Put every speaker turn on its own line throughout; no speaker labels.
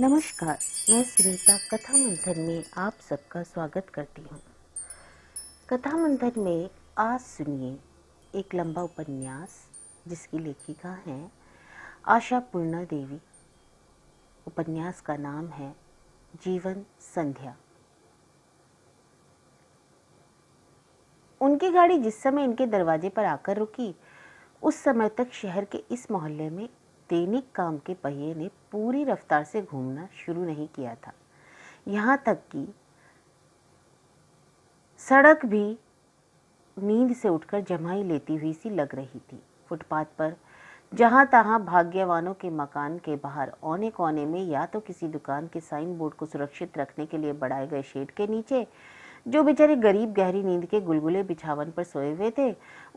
नमस्कार मैं सुनीता कथा मंथन में आप सबका स्वागत करती हूँ कथा मंथन में आज सुनिए एक लंबा उपन्यास जिसकी लेखिका हैं आशा पूर्णा देवी उपन्यास का नाम है जीवन संध्या उनकी गाड़ी जिस समय इनके दरवाजे पर आकर रुकी उस समय तक शहर के इस मोहल्ले में दैनिक काम के पहिए ने पूरी रफ्तार से घूमना शुरू नहीं किया था यहाँ तक कि सड़क भी नींद से उठकर जमाई लेती हुई सी लग रही थी फुटपाथ पर जहाँ तहाँ भाग्यवानों के मकान के बाहर औने कोने में या तो किसी दुकान के साइन बोर्ड को सुरक्षित रखने के लिए बढ़ाए गए शेड के नीचे जो बेचारे गरीब गहरी नींद के गुलगुले बिछावन पर सोए हुए थे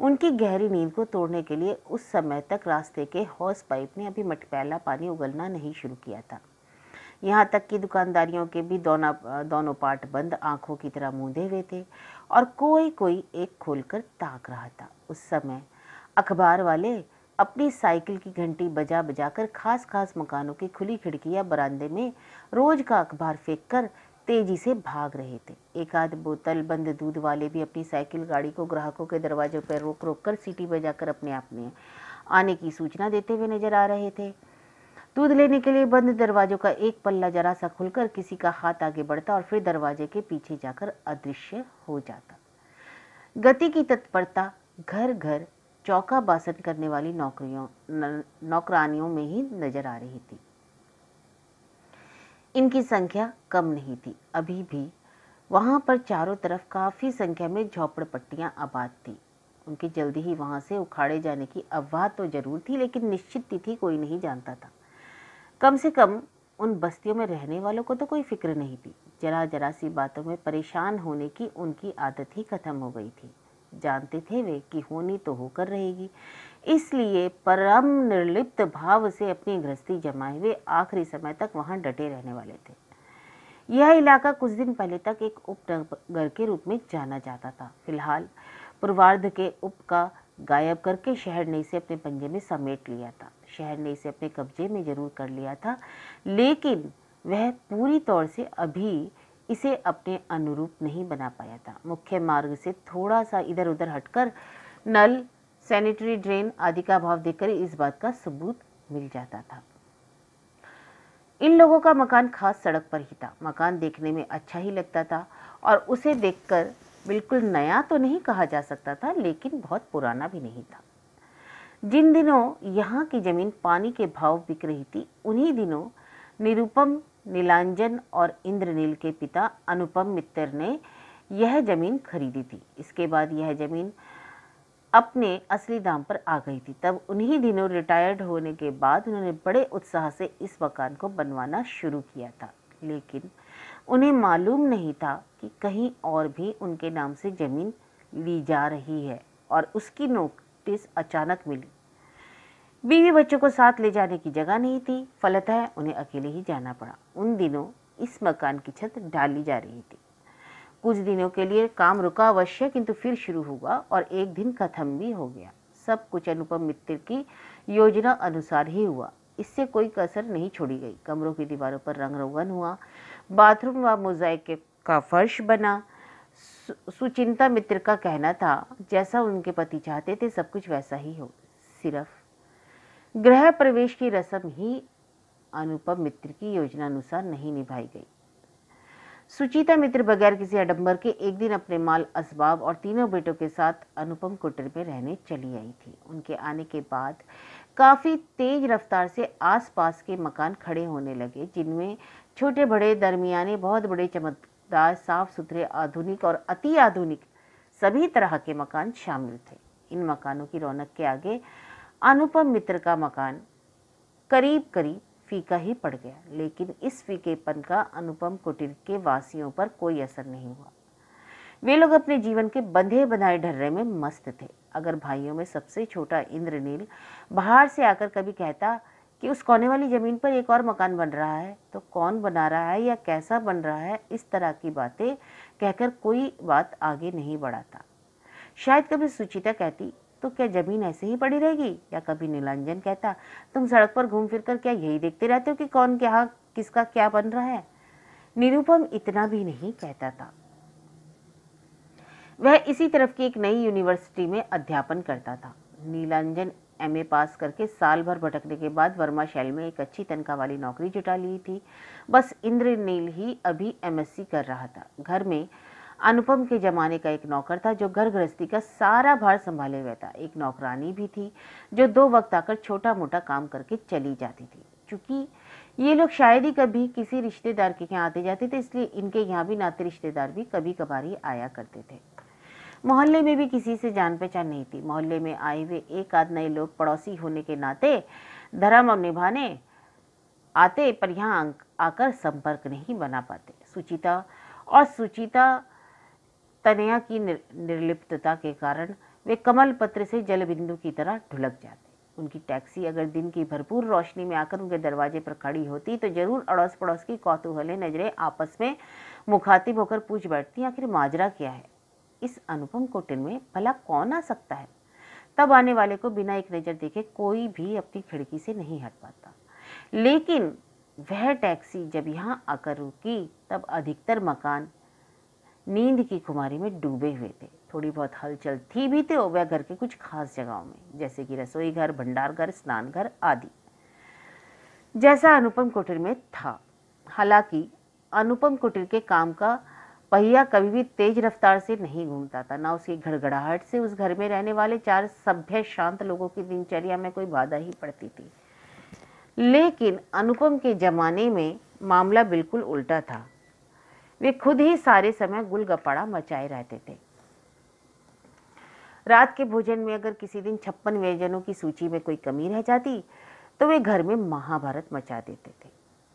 उनकी गहरी नींद को तोड़ने के लिए उस समय तक रास्ते के हॉस पाइप ने अभी मटपैला पानी उगलना नहीं शुरू किया था यहाँ तक कि दुकानदारियों के भी दोना दोनों पार्ट बंद आंखों की तरह मूंदे हुए थे और कोई कोई एक खोलकर ताक रहा था उस समय अखबार वाले अपनी साइकिल की घंटी बजा बजा कर खास खास मकानों की खुली खिड़की या बरामदे में रोज का अखबार फेंक कर तेजी से भाग रहे थे एक आध बोतल बंद दूध वाले भी अपनी साइकिल गाड़ी को ग्राहकों के दरवाजे पर रोक रोक कर सीटी बजाकर अपने आप में आने की सूचना देते हुए नजर आ रहे थे दूध लेने के लिए बंद दरवाजों का एक पल्ला जरा सा खुलकर किसी का हाथ आगे बढ़ता और फिर दरवाजे के पीछे जाकर अदृश्य हो जाता गति की तत्परता घर घर चौका बासन करने वाली नौकरियों नौकरानियों में ही नजर आ रही थी इनकी संख्या कम नहीं थी अभी भी वहाँ पर चारों तरफ काफ़ी संख्या में झोपड़पट्टियाँ आबाद थी उनके जल्दी ही वहाँ से उखाड़े जाने की अफवाह तो जरूर थी लेकिन निश्चित तिथि कोई नहीं जानता था कम से कम उन बस्तियों में रहने वालों को तो कोई फिक्र नहीं थी जरा जरा सी बातों में परेशान होने की उनकी आदत ही खत्म हो गई थी जानते थे वे कि होनी तो होकर रहेगी इसलिए परम निर्लिप्त भाव से अपनी गृहस्थी जमाए हुए आखिरी समय तक वहाँ डटे रहने वाले थे यह इलाका कुछ दिन पहले तक एक उपनगर के रूप में जाना जाता था फिलहाल पूर्वार्ध के उप का गायब करके शहर ने इसे अपने पंजे में समेट लिया था शहर ने इसे अपने कब्जे में जरूर कर लिया था लेकिन वह पूरी तौर से अभी इसे अपने अनुरूप नहीं बना पाया था मुख्य मार्ग से थोड़ा सा इधर उधर हटकर नल सैनिटरी ड्रेन आदि का अभाव देखकर इस बात का सबूत मिल जाता था इन लोगों का मकान खास सड़क पर ही था मकान देखने में अच्छा ही लगता था और उसे देखकर बिल्कुल नया तो नहीं कहा जा सकता था लेकिन बहुत पुराना भी नहीं था जिन दिनों यहाँ की ज़मीन पानी के भाव बिक रही थी उन्हीं दिनों निरुपम नीलांजन और इंद्रनील के पिता अनुपम मित्तर ने यह ज़मीन खरीदी थी इसके बाद यह ज़मीन अपने असली दाम पर आ गई थी तब उन्हीं दिनों रिटायर्ड होने के बाद उन्होंने बड़े उत्साह से इस मकान को बनवाना शुरू किया था लेकिन उन्हें मालूम नहीं था कि कहीं और भी उनके नाम से ज़मीन ली जा रही है और उसकी नोटिस अचानक मिली बीवी बच्चों को साथ ले जाने की जगह नहीं थी फलतः उन्हें अकेले ही जाना पड़ा उन दिनों इस मकान की छत डाली जा रही थी कुछ दिनों के लिए काम रुका अवश्य किंतु फिर शुरू हुआ और एक दिन खत्म भी हो गया सब कुछ अनुपम मित्र की योजना अनुसार ही हुआ इससे कोई कसर नहीं छोड़ी गई कमरों की दीवारों पर रंग रोगन हुआ बाथरूम व मोजाइक का फर्श बना सुचिंता मित्र का कहना था जैसा उनके पति चाहते थे सब कुछ वैसा ही हो सिर्फ गृह प्रवेश की रस्म ही अनुपम मित्र की योजना अनुसार नहीं निभाई गई सुचिता मित्र बगैर किसी अडम्बर के एक दिन अपने माल असबाब और तीनों बेटों के साथ अनुपम कुटर में रहने चली आई थी उनके आने के बाद काफ़ी तेज रफ्तार से आसपास के मकान खड़े होने लगे जिनमें छोटे बड़े दरमियाने बहुत बड़े चमकदार साफ सुथरे आधुनिक और अति आधुनिक सभी तरह के मकान शामिल थे इन मकानों की रौनक के आगे अनुपम मित्र का मकान करीब करीब फीका ही पड़ गया लेकिन इस फीकेपन का अनुपम कुटीर के वासियों पर कोई असर नहीं हुआ वे लोग अपने जीवन के बंधे बंधाए ढर्रे में मस्त थे अगर भाइयों में सबसे छोटा इंद्रनील बाहर से आकर कभी कहता कि उस कोने वाली ज़मीन पर एक और मकान बन रहा है तो कौन बना रहा है या कैसा बन रहा है इस तरह की बातें कहकर कोई बात आगे नहीं बढ़ाता शायद कभी सुचिता कहती तो क्या जमीन ऐसे ही पड़ी रहेगी या कभी नीलांजन कहता तुम सड़क पर घूम फिर कर क्या यही देखते रहते हो कि कौन क्या किसका क्या बन रहा है निरुपम इतना भी नहीं कहता था वह इसी तरफ की एक नई यूनिवर्सिटी में अध्यापन करता था नीलांजन एम पास करके साल भर भटकने के बाद वर्मा शैल में एक अच्छी तनख्वाह वाली नौकरी जुटा ली थी बस इंद्रनील ही अभी एमएससी कर रहा था घर में अनुपम के ज़माने का एक नौकर था जो घर गृहस्थी का सारा भार संभाले हुआ था एक नौकरानी भी थी जो दो वक्त आकर छोटा मोटा काम करके चली जाती थी चूँकि ये लोग शायद ही कभी किसी रिश्तेदार के यहाँ आते जाते थे इसलिए इनके यहाँ भी नाते रिश्तेदार भी कभी कभार ही आया करते थे मोहल्ले में भी किसी से जान पहचान नहीं थी मोहल्ले में आए हुए एक आध नए लोग पड़ोसी होने के नाते धर्म और निभाने आते पर यहाँ आकर संपर्क नहीं बना पाते सुचिता और सुचिता तनया की निर्लिप्तता के कारण वे कमल पत्र से जल बिंदु की तरह ढुलक जाते उनकी टैक्सी अगर दिन की भरपूर रोशनी में आकर उनके दरवाजे पर खड़ी होती तो जरूर अड़ोस पड़ोस की कौतूहलें नजरें आपस में मुखातिब होकर पूछ बैठती आखिर माजरा क्या है इस अनुपम कोटिन में भला कौन आ सकता है तब आने वाले को बिना एक नज़र देखे कोई भी अपनी खिड़की से नहीं हट पाता लेकिन वह टैक्सी जब यहाँ आकर रुकी तब अधिकतर मकान नींद की कुमारी में डूबे हुए थे थोड़ी बहुत हलचल थी भी थे तो वह घर के कुछ खास जगहों में जैसे कि रसोई घर भंडार घर स्नान घर आदि जैसा अनुपम कुटीर में था हालांकि अनुपम कुटीर के काम का पहिया कभी भी तेज रफ्तार से नहीं घूमता था ना उसकी घड़घड़ाहट से उस घर में रहने वाले चार सभ्य शांत लोगों की दिनचर्या में कोई बाधा ही पड़ती थी लेकिन अनुपम के जमाने में मामला बिल्कुल उल्टा था वे खुद ही सारे समय गुलगपाड़ा मचाए रहते थे रात के भोजन में अगर किसी दिन छप्पन व्यंजनों की सूची में कोई कमी रह जाती तो वे घर में महाभारत मचा देते थे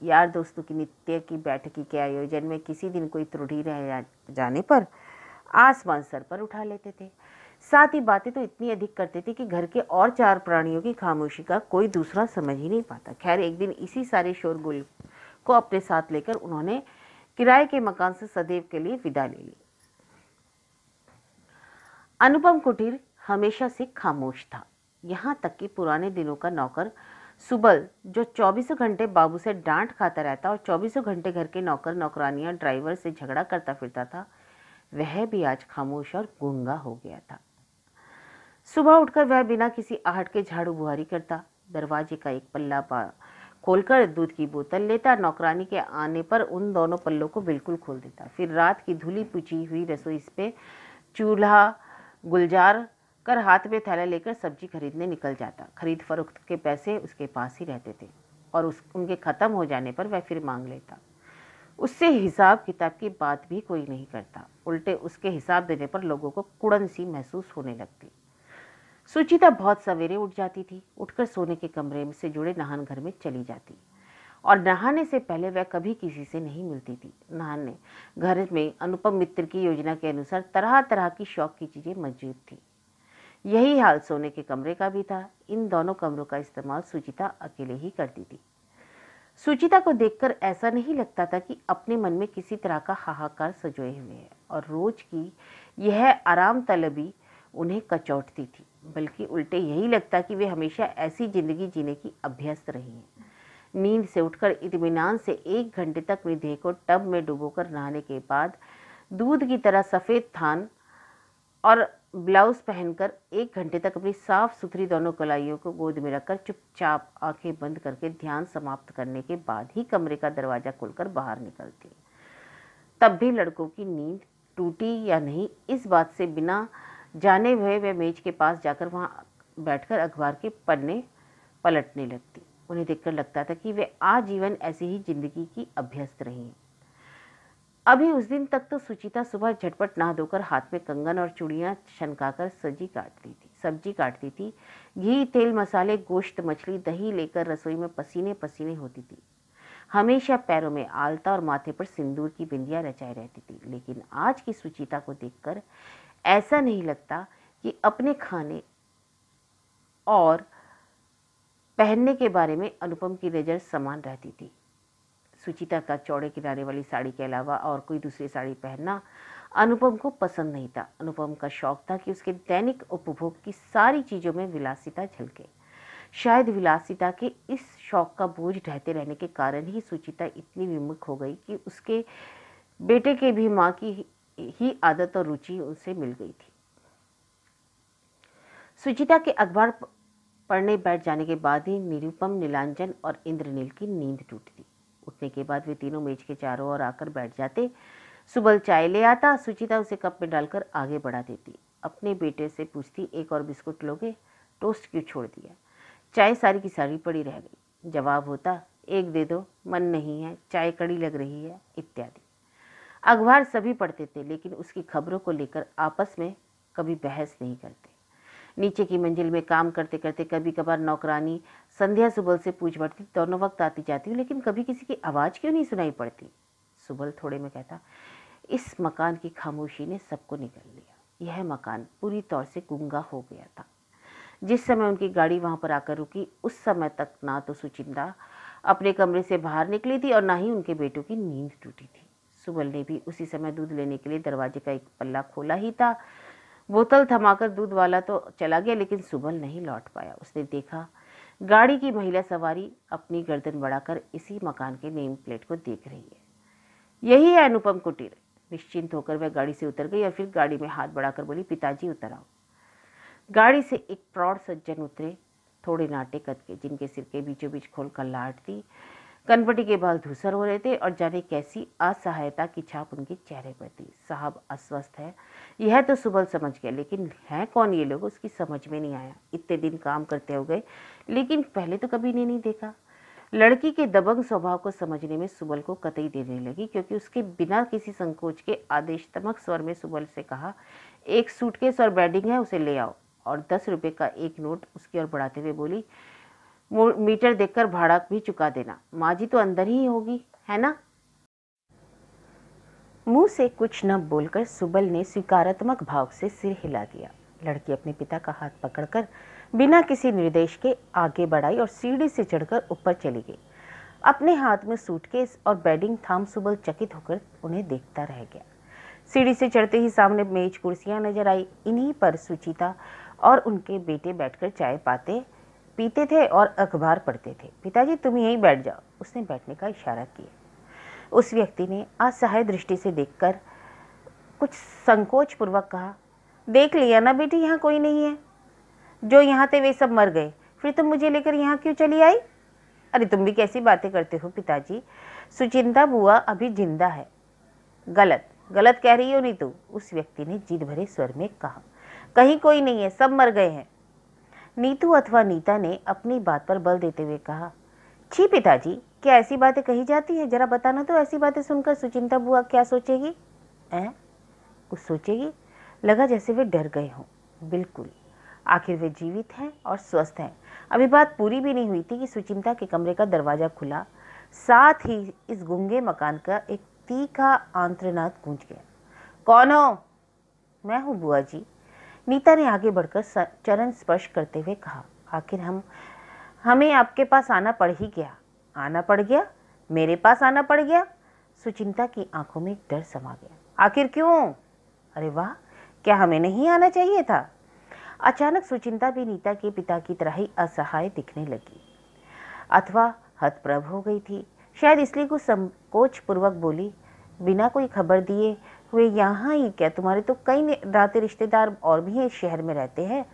यार दोस्तों की नित्य की बैठकी के आयोजन में किसी दिन कोई त्रुटि रह जाने पर आसमान सर पर उठा लेते थे साथ ही बातें तो इतनी अधिक करते थे कि घर के और चार प्राणियों की खामोशी का कोई दूसरा समझ ही नहीं पाता खैर एक दिन इसी सारे शोरगुल को अपने साथ लेकर उन्होंने किराए के मकान से सदैव के लिए विदा ले ली अनुपम कुटीर हमेशा से खामोश था यहाँ तक कि पुराने दिनों का नौकर सुबल जो चौबीसों घंटे बाबू से डांट खाता रहता और चौबीसों घंटे घर के नौकर नौकरानियाँ ड्राइवर से झगड़ा करता फिरता था वह भी आज खामोश और गुंगा हो गया था सुबह उठकर वह बिना किसी आहट के झाड़ू बुहारी करता दरवाजे का एक पल्ला खोलकर दूध की बोतल लेता नौकरानी के आने पर उन दोनों पल्लों को बिल्कुल खोल देता फिर रात की धुली पुची हुई रसोई पे चूल्हा गुलजार कर हाथ में थैला लेकर सब्जी खरीदने निकल जाता खरीद फरोख्त के पैसे उसके पास ही रहते थे और उस उनके ख़त्म हो जाने पर वह फिर मांग लेता उससे हिसाब किताब की बात भी कोई नहीं करता उल्टे उसके हिसाब देने पर लोगों को कुड़न सी महसूस होने लगती सुचिता बहुत सवेरे उठ जाती थी उठकर सोने के कमरे में से जुड़े नहान घर में चली जाती और नहाने से पहले वह कभी किसी से नहीं मिलती थी नहान ने घर में अनुपम मित्र की योजना के अनुसार तरह तरह की शौक की चीज़ें मौजूद थी यही हाल सोने के कमरे का भी था इन दोनों कमरों का इस्तेमाल सुचिता अकेले ही करती थी सुचिता को देखकर ऐसा नहीं लगता था कि अपने मन में किसी तरह का हाहाकार सजोए हुए है और रोज की यह आराम तलबी उन्हें कचौटती थी बल्कि उल्टे यही लगता कि वे हमेशा ऐसी ज़िंदगी जीने की अभ्यस्त रही हैं नींद से उठकर इतमान से एक घंटे तक देह को टब में डुबोकर नहाने के बाद दूध की तरह सफ़ेद थान और ब्लाउज पहनकर एक घंटे तक अपनी साफ सुथरी दोनों कलाइयों को गोद में रखकर चुपचाप आंखें बंद करके ध्यान समाप्त करने के बाद ही कमरे का दरवाज़ा खोलकर बाहर निकलती तब भी लड़कों की नींद टूटी या नहीं इस बात से बिना जाने हुए वह मेज के पास जाकर वहाँ बैठकर अखबार के पन्ने पलटने लगती उन्हें देखकर लगता था कि वे आजीवन ऐसी ही जिंदगी की अभ्यस्त रही हैं अभी उस दिन तक तो सुचिता सुबह झटपट नहा धोकर हाथ में कंगन और चूड़ियाँ छनकाकर सब्जी काटती थी सब्जी काटती थी घी तेल मसाले गोश्त मछली दही लेकर रसोई में पसीने पसीने होती थी हमेशा पैरों में आलता और माथे पर सिंदूर की बिंदिया रचाई रहती थी लेकिन आज की सुचिता को देखकर ऐसा नहीं लगता कि अपने खाने और पहनने के बारे में अनुपम की नज़र समान रहती थी सुचिता का चौड़े किनारे वाली साड़ी के अलावा और कोई दूसरी साड़ी पहनना अनुपम को पसंद नहीं था अनुपम का शौक था कि उसके दैनिक उपभोग की सारी चीज़ों में विलासिता झलके शायद विलासिता के इस शौक का बोझ ढहते रहने के कारण ही सुचिता इतनी विमुख हो गई कि उसके बेटे के भी माँ की ही आदत और रुचि उसे मिल गई थी सुचिता के अखबार पढ़ने बैठ जाने के बाद ही निरुपम नीलांजन और इंद्रनील की नींद टूटती उठने के बाद वे तीनों मेज के चारों ओर आकर बैठ जाते सुबल चाय ले आता सुचिता उसे कप में डालकर आगे बढ़ा देती अपने बेटे से पूछती एक और बिस्कुट लोगे टोस्ट क्यों छोड़ दिया चाय सारी की सारी पड़ी रह गई जवाब होता एक दे दो मन नहीं है चाय कड़ी लग रही है इत्यादि अखबार सभी पढ़ते थे लेकिन उसकी खबरों को लेकर आपस में कभी बहस नहीं करते नीचे की मंजिल में काम करते करते कभी कभार नौकरानी संध्या सुबल से पूछ बैठती दोनों वक्त आती जाती हूँ लेकिन कभी किसी की आवाज़ क्यों नहीं सुनाई पड़ती सुबल थोड़े में कहता इस मकान की खामोशी ने सबको निकल लिया यह मकान पूरी तौर से गुंगा हो गया था जिस समय उनकी गाड़ी वहाँ पर आकर रुकी उस समय तक ना तो सुचिंदा अपने कमरे से बाहर निकली थी और ना ही उनके बेटों की नींद टूटी थी सुबल ने भी उसी समय दूध लेने के लिए दरवाजे का एक पल्ला खोला ही था बोतल थमाकर दूध वाला तो चला गया लेकिन सुबल नहीं लौट पाया उसने देखा गाड़ी की महिला सवारी अपनी गर्दन बढ़ाकर इसी मकान के नेम प्लेट को देख रही है यही है अनुपम कुटीर निश्चिंत होकर वह गाड़ी से उतर गई और फिर गाड़ी में हाथ बढ़ाकर बोली पिताजी उतर आओ गाड़ी से एक प्रौढ़ सज्जन उतरे थोड़े नाटे कद के जिनके सिर के बीचों बीच खोल कर लाट दी कनपटी के बाल धूसर हो रहे थे और जाने कैसी असहायता की छाप उनके चेहरे पर थी साहब अस्वस्थ है यह तो सुबह समझ गए लेकिन है कौन ये लोग उसकी समझ में नहीं आया इतने दिन काम करते हो गए लेकिन पहले तो कभी इन्हें नहीं देखा लड़की के दबंग स्वभाव को समझने में सुबल को कतई देने लगी क्योंकि उसके बिना किसी संकोच के आदेश तमक स्वर में सुबल से कहा एक सूटकेस और बैडिंग है उसे ले आओ और दस रुपये का एक नोट उसकी ओर बढ़ाते हुए बोली मीटर देखकर भाड़ा भी चुका देना माँ जी तो अंदर ही होगी है ना मुंह से कुछ न बोलकर सुबल ने स्वीकारात्मक भाव से सिर हिला दिया लड़की अपने पिता का हाथ पकड़कर बिना किसी निर्देश के आगे बढ़ाई और सीढ़ी से चढ़कर ऊपर चली गई अपने हाथ में सूटकेस और बेडिंग थाम सुबल चकित होकर उन्हें देखता रह गया सीढ़ी से चढ़ते ही सामने मेज कुर्सियां नजर आई इन्हीं पर सुचिता और उनके बेटे बैठकर चाय पाते पीते थे और अखबार पढ़ते थे पिताजी तुम यहीं बैठ जाओ उसने बैठने का इशारा किया उस व्यक्ति ने असहाय दृष्टि से देखकर कुछ संकोचपूर्वक कहा देख लिया ना बेटी यहाँ कोई नहीं है जो यहाँ थे वे सब मर गए फिर तुम मुझे लेकर यहाँ क्यों चली आई अरे तुम भी कैसी बातें करते हो पिताजी सुचिंदा बुआ अभी जिंदा है गलत गलत कह रही हो नहीं तू उस व्यक्ति ने जीत भरे स्वर में कहा कहीं कोई नहीं है सब मर गए हैं नीतू अथवा नीता ने अपनी बात पर बल देते हुए कहा छी पिताजी क्या ऐसी बातें कही जाती है जरा बताना तो ऐसी बातें सुनकर सुचिंता बुआ क्या सोचेगी ऐ कुछ सोचेगी लगा जैसे वे डर गए हों बिल्कुल आखिर वे जीवित हैं और स्वस्थ हैं अभी बात पूरी भी नहीं हुई थी कि सुचिंता के कमरे का दरवाज़ा खुला साथ ही इस गुंगे मकान का एक तीखा आंतरनाद गूंज गया कौन हो मैं हूँ बुआ जी नीता ने आगे बढ़कर चरण स्पर्श करते हुए कहा आखिर हम हमें आपके पास आना पड़ ही गया आना पड़ गया मेरे पास आना पड़ गया सुचिंता की आंखों में डर समा गया आखिर क्यों अरे वाह क्या हमें नहीं आना चाहिए था अचानक सुचिंता भी नीता के पिता की तरह ही असहाय दिखने लगी अथवा हतप्रभ हो गई थी शायद इसलिए कुछ संकोचपूर्वक बोली बिना कोई खबर दिए वे यहाँ ही क्या तुम्हारे तो कई नाते रिश्तेदार और भी हैं शहर में रहते हैं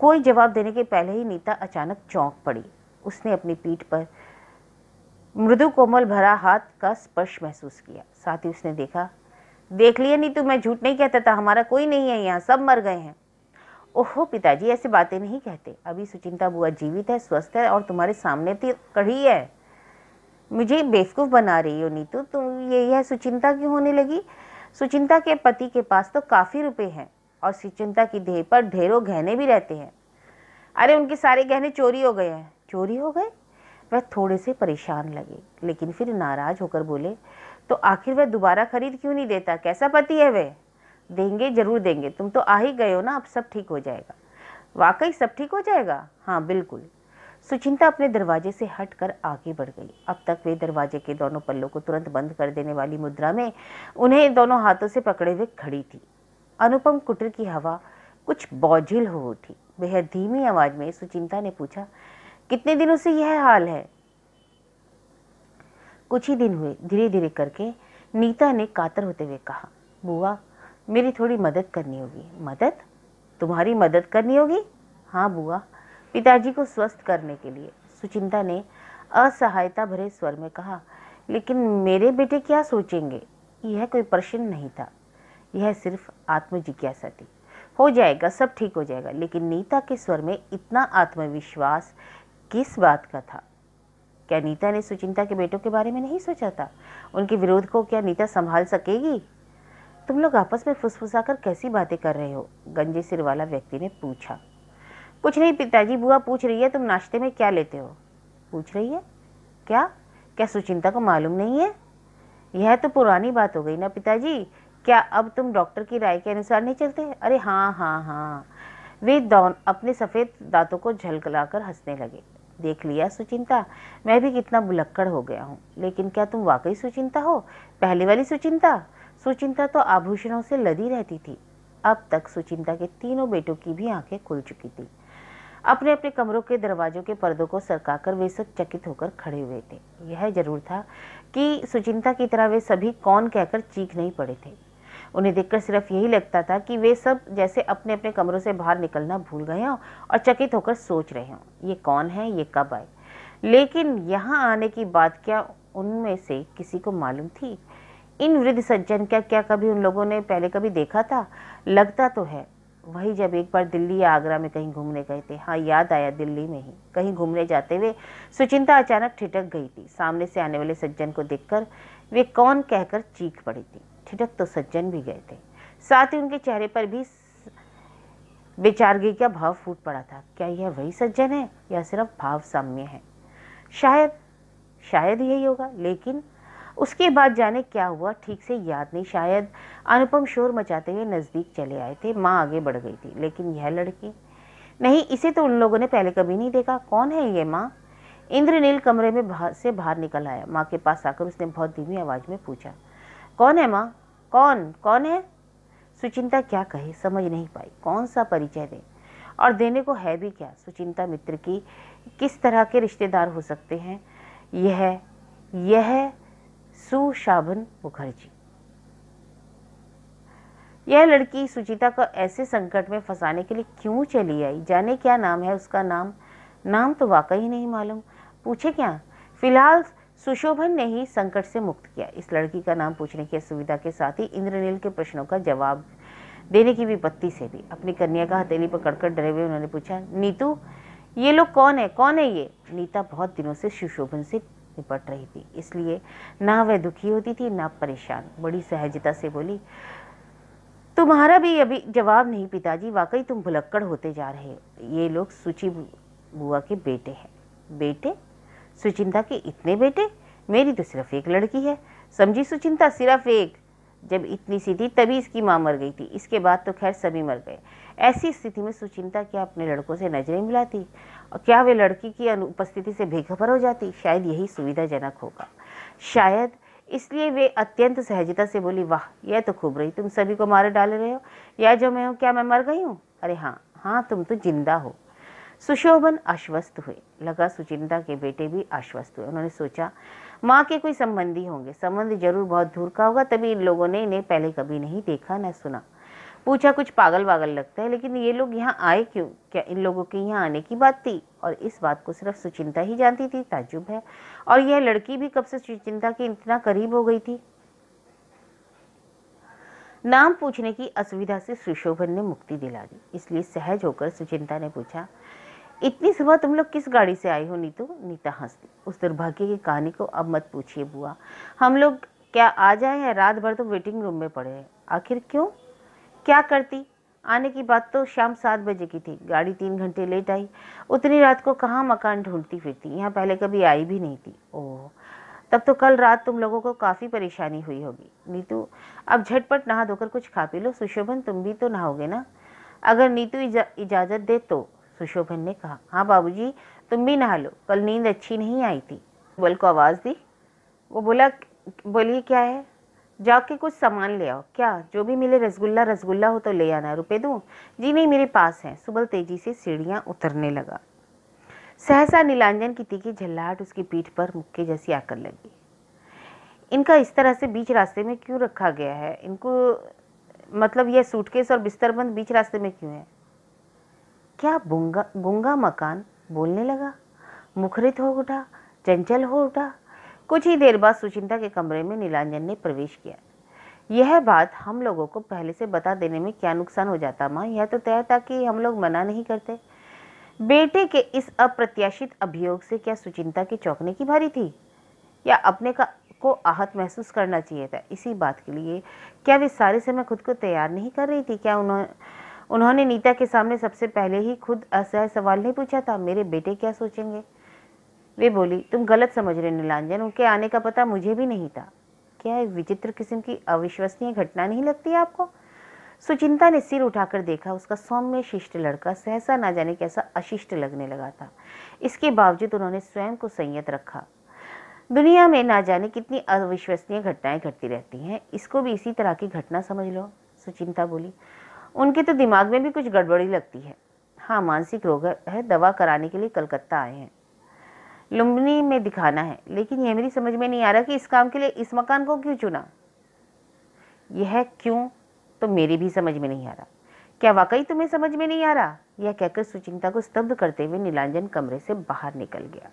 कोई जवाब देने के पहले ही नीता अचानक चौंक पड़ी उसने अपनी पीठ पर मृदु कोमल भरा हाथ का स्पर्श महसूस किया साथ ही उसने देखा देख लिया नीतू मैं झूठ नहीं कहता था हमारा कोई नहीं है यहाँ सब मर गए हैं ओहो पिताजी ऐसी बातें नहीं कहते अभी सुचिंता बुआ जीवित है स्वस्थ है और तुम्हारे सामने थी तो कड़ी है मुझे बेवकूफ़ बना रही हो नीतू तुम तो ये यह सुचिंता क्यों होने लगी सुचिंता के पति के पास तो काफ़ी रुपए हैं और सुचिंता की देह पर ढेरों गहने भी रहते हैं अरे उनके सारे गहने चोरी हो गए हैं चोरी हो गए वह थोड़े से परेशान लगे लेकिन फिर नाराज होकर बोले तो आखिर वह दोबारा खरीद क्यों नहीं देता कैसा पति है वह देंगे जरूर देंगे तुम तो आ ही गए हो ना अब सब ठीक हो जाएगा वाकई सब ठीक हो जाएगा हाँ बिल्कुल सुचिंता अपने दरवाजे से हटकर आगे बढ़ गई अब तक वे दरवाजे के दोनों पल्लों को तुरंत बंद कर देने वाली मुद्रा में उन्हें दोनों हाथों से पकड़े हुए खड़ी थी अनुपम कुटर की हवा कुछ बौझिल हो उठी बेहद धीमी आवाज में सुचिंता ने पूछा कितने दिनों से यह हाल है कुछ ही दिन हुए धीरे धीरे करके नीता ने कातर होते हुए कहा बुआ मेरी थोड़ी मदद करनी होगी मदद तुम्हारी मदद करनी होगी हाँ बुआ पिताजी को स्वस्थ करने के लिए सुचिंता ने असहायता भरे स्वर में कहा लेकिन मेरे बेटे क्या सोचेंगे यह कोई प्रश्न नहीं था यह सिर्फ आत्मजिज्ञासा थी हो जाएगा सब ठीक हो जाएगा लेकिन नीता के स्वर में इतना आत्मविश्वास किस बात का था क्या नीता ने सुचिंता के बेटों के बारे में नहीं सोचा था उनके विरोध को क्या नीता संभाल सकेगी तुम लोग आपस में फुसफुसाकर कैसी बातें कर रहे हो गंजे सिर वाला व्यक्ति ने पूछा कुछ नहीं पिताजी बुआ पूछ रही है तुम नाश्ते में क्या लेते हो पूछ रही है क्या क्या सुचिंता को मालूम नहीं है यह तो पुरानी बात हो गई ना पिताजी क्या अब तुम डॉक्टर की राय के अनुसार नहीं चलते अरे हाँ हाँ हाँ वे दौन अपने सफ़ेद दांतों को झलकलाकर हंसने लगे देख लिया सुचिंता मैं भी कितना बुलक्कड़ हो गया हूँ लेकिन क्या तुम वाकई सुचिंता हो पहले वाली सुचिंता सुचिंता तो आभूषणों से लदी रहती थी अब तक सुचिंता के तीनों बेटों की भी आंखें खुल चुकी थी अपने अपने कमरों के दरवाजों के पर्दों को सरकाकर वे सब चकित होकर खड़े हुए थे यह जरूर था कि सुचिंता की तरह वे सभी कौन कहकर चीख नहीं पड़े थे उन्हें देखकर सिर्फ यही लगता था कि वे सब जैसे अपने अपने कमरों से बाहर निकलना भूल गए हों और चकित होकर सोच रहे हों ये कौन है ये कब आए लेकिन यहाँ आने की बात क्या उनमें से किसी को मालूम थी इन वृद्ध सज्जन का क्या कभी उन लोगों ने पहले कभी देखा था लगता तो है वही जब एक बार दिल्ली या आगरा में कहीं घूमने गए थे हाँ याद आया दिल्ली में ही कहीं घूमने जाते हुए सुचिंता अचानक ठिठक गई थी सामने से आने वाले सज्जन को देखकर वे कौन कहकर चीख पड़ी थी ठिठक तो सज्जन भी गए थे साथ ही उनके चेहरे पर भी बेचारगी का भाव फूट पड़ा था क्या यह वही सज्जन है या सिर्फ भाव साम्य है शायद शायद यही होगा लेकिन उसके बाद जाने क्या हुआ ठीक से याद नहीं शायद अनुपम शोर मचाते हुए नज़दीक चले आए थे माँ आगे बढ़ गई थी लेकिन यह लड़की नहीं इसे तो उन लोगों ने पहले कभी नहीं देखा कौन है ये माँ इंद्रनील कमरे में बाहर से बाहर निकल आया माँ के पास आकर उसने बहुत धीमी आवाज़ में पूछा कौन है माँ कौन कौन है सुचिंता क्या कहे समझ नहीं पाई कौन सा परिचय दे और देने को है भी क्या सुचिंता मित्र की किस तरह के रिश्तेदार हो सकते हैं यह यह सुशाभन मुखर्जी यह लड़की सुचिता को ऐसे संकट में फंसाने के लिए क्यों चली आई जाने क्या नाम है उसका नाम नाम तो वाकई नहीं मालूम पूछे क्या फिलहाल सुशोभन ने ही संकट से मुक्त किया इस लड़की का नाम पूछने की सुविधा के साथ ही इंद्रनील के प्रश्नों का जवाब देने की विपत्ति से भी अपनी कन्या का हथेली पकड़कर डरे हुए उन्होंने पूछा नीतू ये लोग कौन है कौन है ये नीता बहुत दिनों से सुशोभन से निपट रही थी इसलिए ना वह दुखी होती थी ना परेशान बड़ी सहजता से बोली तुम्हारा भी अभी जवाब नहीं पिताजी वाकई तुम भुलक्कड़ होते जा रहे हो ये लोग सुचि बुआ के बेटे हैं बेटे सुचिंता के इतने बेटे मेरी तो सिर्फ एक लड़की है समझी सुचिंता सिर्फ एक जब इतनी सी थी तभी इसकी माँ मर गई थी इसके बाद तो खैर सभी मर गए ऐसी स्थिति में सुचिंता क्या अपने लड़कों से नजरें मिलाती और क्या वे लड़की की अनुपस्थिति से बेखबर हो जाती शायद यही सुविधाजनक होगा शायद इसलिए वे अत्यंत सहजता से बोली वाह यह तो खूब रही तुम सभी को मारे डाल रहे हो या जो मैं हूँ क्या मैं मर गई हूँ अरे हाँ हाँ तुम तो जिंदा हो सुशोभन आश्वस्त हुए लगा सुचिंता के बेटे भी आश्वस्त हुए उन्होंने सोचा माँ के कोई संबंधी होंगे संबंध जरूर बहुत दूर का होगा तभी इन लोगों ने इन्हें पहले कभी नहीं देखा न सुना पूछा कुछ पागल वागल लगता है लेकिन ये लोग यहाँ आए क्यों क्या इन लोगों के यहाँ आने की बात थी और इस बात को सिर्फ सुचिंता ही जानती थी ताजुब है और यह लड़की भी कब से सुचिंता के इतना करीब हो गई थी नाम पूछने की असुविधा से सुशोभन ने मुक्ति दिला दी इसलिए सहज होकर सुचिंता ने पूछा इतनी सुबह तुम लोग किस गाड़ी से आई हो नीतू नीता हंसती उस दुर्भाग्य की कहानी को अब मत पूछिए बुआ हम लोग क्या आ जाए या रात भर तो वेटिंग रूम में पड़े हैं आखिर क्यों क्या करती आने की बात तो शाम सात बजे की थी गाड़ी तीन घंटे लेट आई उतनी रात को कहाँ मकान ढूंढती फिरती यहाँ पहले कभी आई भी नहीं थी ओह तब तो कल रात तुम लोगों को काफ़ी परेशानी हुई होगी नीतू अब झटपट नहा धोकर कुछ खा पी लो सुशोभन तुम भी तो नहाओगे ना अगर नीतू इजाज़त दे तो सुशोभन ने कहा हाँ बाबूजी तुम भी नहा लो कल नींद अच्छी नहीं आई थी बल को आवाज़ दी वो बोला बोलिए क्या है जाके कुछ सामान ले आओ क्या जो भी मिले रसगुल्ला रसगुल्ला हो तो ले आना रुपए दो जी नहीं मेरे पास है सुबल तेजी से सीढ़ियाँ उतरने लगा सहसा नीलांजन की तीखी झल्लाहट उसकी पीठ पर मुक्के जैसी आकर लगी इनका इस तरह से बीच रास्ते में क्यों रखा गया है इनको मतलब यह सूटकेस और बिस्तर बंद बीच रास्ते में क्यों है क्या गुंगा मकान बोलने लगा मुखरित हो उठा चंचल हो उठा कुछ ही देर बाद सुचिंता के कमरे में नीलांजन ने प्रवेश किया यह बात हम लोगों को पहले से बता देने में क्या नुकसान हो जाता माँ यह तो तय था कि हम लोग मना नहीं करते बेटे के इस अप्रत्याशित अभियोग से क्या सुचिंता के चौंकने की भारी थी या अपने का को आहत महसूस करना चाहिए था इसी बात के लिए क्या वे सारे समय खुद को तैयार नहीं कर रही थी क्या उन्होंने उन्होंने नीता के सामने सबसे पहले ही खुद असह सवाल नहीं पूछा था मेरे बेटे क्या सोचेंगे वे बोली तुम गलत समझ रहे नीलांजन उनके आने का पता मुझे भी नहीं था क्या एक विचित्र किस्म की अविश्वसनीय घटना नहीं लगती आपको सुचिंता ने सिर उठाकर देखा उसका सौम्य शिष्ट लड़का सहसा ना जाने कैसा अशिष्ट लगने लगा था इसके बावजूद उन्होंने स्वयं को संयत रखा दुनिया में ना जाने कितनी अविश्वसनीय घटनाएं घटती रहती हैं इसको भी इसी तरह की घटना समझ लो सुचिंता बोली उनके तो दिमाग में भी कुछ गड़बड़ी लगती है हाँ मानसिक रोग है दवा कराने के लिए कलकत्ता आए हैं लुम्बनी में दिखाना है लेकिन यह मेरी समझ में नहीं आ रहा कि इस काम के लिए इस मकान को क्यों चुना यह क्यों तो मेरी भी समझ में नहीं आ रहा क्या वाकई तुम्हें समझ में नहीं आ रहा यह कहकर सुचिंता को स्तब्ध करते हुए नीलांजन कमरे से बाहर निकल गया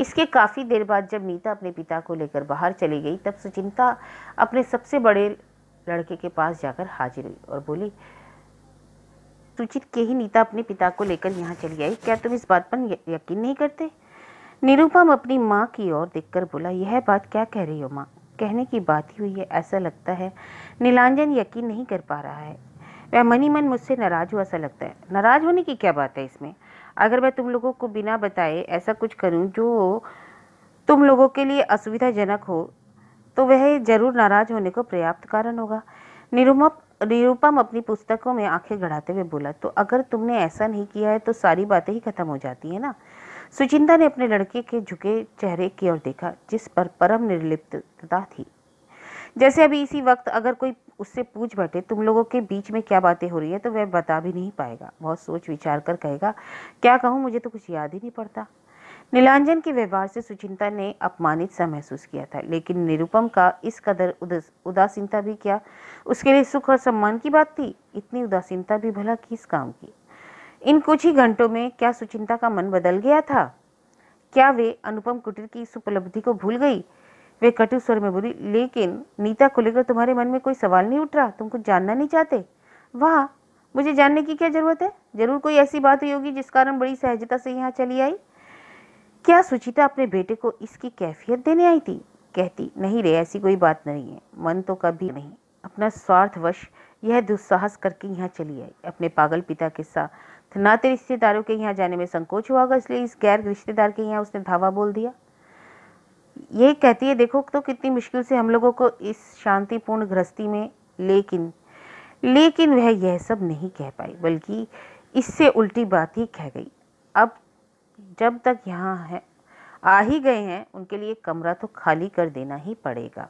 इसके काफ़ी देर बाद जब नीता अपने पिता को लेकर बाहर चली गई तब सुचिंता अपने सबसे बड़े लड़के के पास जाकर हाजिर हुई और बोली सुचित के ही नीता अपने पिता को लेकर यहाँ चली आई क्या तुम इस बात पर यकीन नहीं करते निरुपम अपनी माँ की ओर देखकर बोला यह बात क्या कह रही हो माँ कहने की बात ही हुई है ऐसा लगता है नीलांजन यकीन नहीं कर पा रहा है वह मनी मन मुझसे नाराज़ हुआ सा लगता है नाराज़ होने की क्या बात है इसमें अगर मैं तुम लोगों को बिना बताए ऐसा कुछ करूं जो तुम लोगों के लिए असुविधाजनक हो तो वह जरूर नाराज़ होने को पर्याप्त कारण होगा निरुपम निरुपम अपनी पुस्तकों में आंखें गढ़ाते हुए बोला तो अगर तुमने ऐसा नहीं किया है तो सारी बातें ही खत्म हो जाती है ना सुचिंदा ने अपने लड़के के झुके चेहरे की ओर देखा जिस पर परम निर्लिप्तता थी जैसे अभी इसी वक्त अगर कोई उससे पूछ बैठे तुम लोगों के बीच में क्या बातें हो रही है तो वह बता भी नहीं पाएगा बहुत सोच विचार कर कहेगा क्या कहूँ मुझे तो कुछ याद ही नहीं पड़ता नीलांजन के व्यवहार से सुचिंता ने अपमानित सा महसूस किया था लेकिन निरुपम का इस कदर उदासीनता भी क्या उसके लिए सुख और सम्मान की बात थी इतनी उदासीनता भी भला किस काम की इन कुछ ही घंटों में क्या सुचिंता का मन बदल गया था क्या वे अनुपम कुटीर की इस उपलब्धि को भूल गई वे कटु स्वर में बोली लेकिन नीता को लेकर तुम्हारे मन में कोई सवाल नहीं उठ रहा तुम कुछ जानना नहीं चाहते वाह मुझे जानने की क्या ज़रूरत है जरूर कोई ऐसी बात हुई होगी जिस कारण बड़ी सहजता से यहाँ चली आई क्या सुचिता अपने बेटे को इसकी कैफियत देने आई थी कहती नहीं रे ऐसी कोई बात नहीं है मन तो कभी नहीं अपना स्वार्थवश यह दुस्साहस करके यहाँ चली आई अपने पागल पिता के साथ धनाते रिश्तेदारों के यहाँ जाने में संकोच हुआ होगा इसलिए इस गैर रिश्तेदार के यहाँ उसने धावा बोल दिया ये कहती है देखो तो कितनी मुश्किल से हम लोगों को इस शांतिपूर्ण गृहस्थी में लेकिन लेकिन वह यह सब नहीं कह पाई बल्कि इससे उल्टी बात ही कह गई अब जब तक यहाँ है आ ही गए हैं उनके लिए कमरा तो खाली कर देना ही पड़ेगा